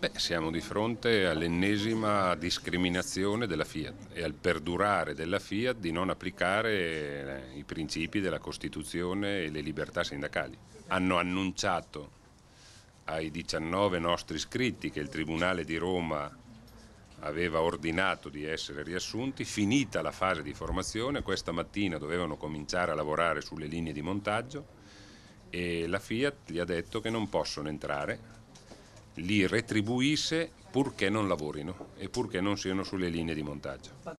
Beh, siamo di fronte all'ennesima discriminazione della Fiat e al perdurare della Fiat di non applicare eh, i principi della Costituzione e le libertà sindacali. Hanno annunciato ai 19 nostri iscritti che il Tribunale di Roma aveva ordinato di essere riassunti, finita la fase di formazione, questa mattina dovevano cominciare a lavorare sulle linee di montaggio e la Fiat gli ha detto che non possono entrare li retribuisse purché non lavorino e purché non siano sulle linee di montaggio.